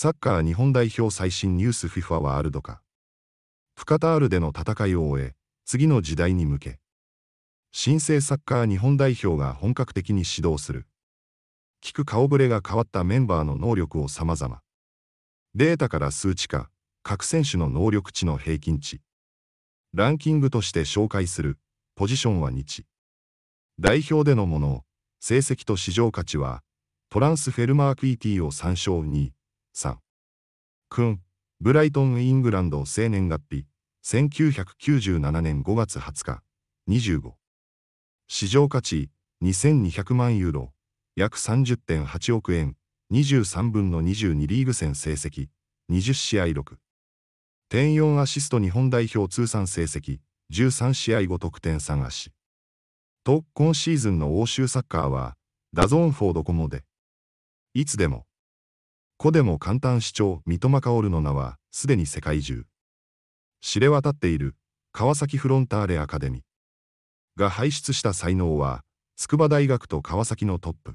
サッカー日本代表最新ニュース FIFA ワールドカプカタールでの戦いを終え、次の時代に向け、新生サッカー日本代表が本格的に始動する。聞く顔ぶれが変わったメンバーの能力を様々。データから数値化、各選手の能力値の平均値。ランキングとして紹介する、ポジションは日。代表でのもの、成績と市場価値は、トランスフェルマークイティを参照に、3。クブライトン・イングランド生年月日、1997年5月20日、25。市場価値、2200万ユーロ、約30.8億円、23分の22リーグ戦成績、20試合6。点4アシスト日本代表通算成績、13試合後得点3し。と、今シーズンの欧州サッカーは、ダゾーンフォードコモで、いつでも、古でも簡単主張三笘薫の名はすでに世界中知れ渡っている川崎フロンターレアカデミーが輩出した才能は筑波大学と川崎のトップ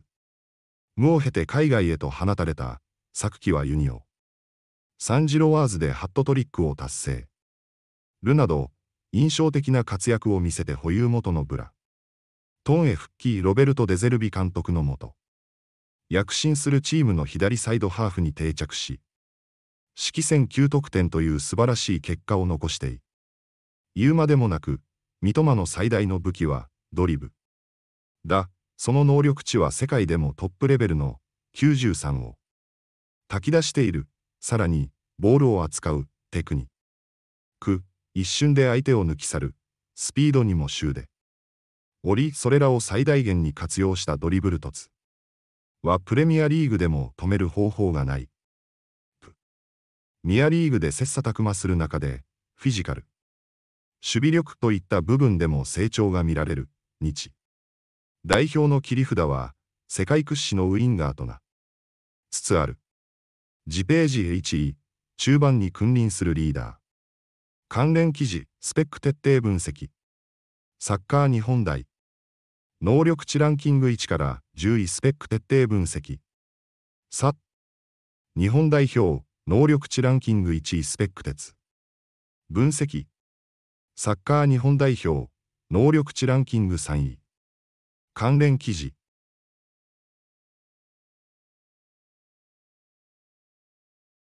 無を経て海外へと放たれた昨季はユニオサンジロワーズでハットトリックを達成るなど印象的な活躍を見せて保有元のブラトンへ復帰ロベルト・デゼルビ監督のもと躍進するチームの左サイドハーフに定着し、指揮戦9得点という素晴らしい結果を残してい。言うまでもなく、三笘の最大の武器はドリブ。だ、その能力値は世界でもトップレベルの93を炊き出している、さらにボールを扱うテクニック、一瞬で相手を抜き去る、スピードにも秀で。折り、それらを最大限に活用したドリブル突。はプレミアリーグでも止める方法がない。ミアリーグで切磋琢磨する中で、フィジカル、守備力といった部分でも成長が見られる、日。代表の切り札は、世界屈指のウインガーとな、つつある。ジページ HE、中盤に君臨するリーダー。関連記事、スペック徹底分析。サッカー日本代。能力値ランキング1から10位スペック徹底分析。さ、日本代表、能力値ランキング1位スペック鉄。分析。サッカー日本代表、能力値ランキング3位。関連記事。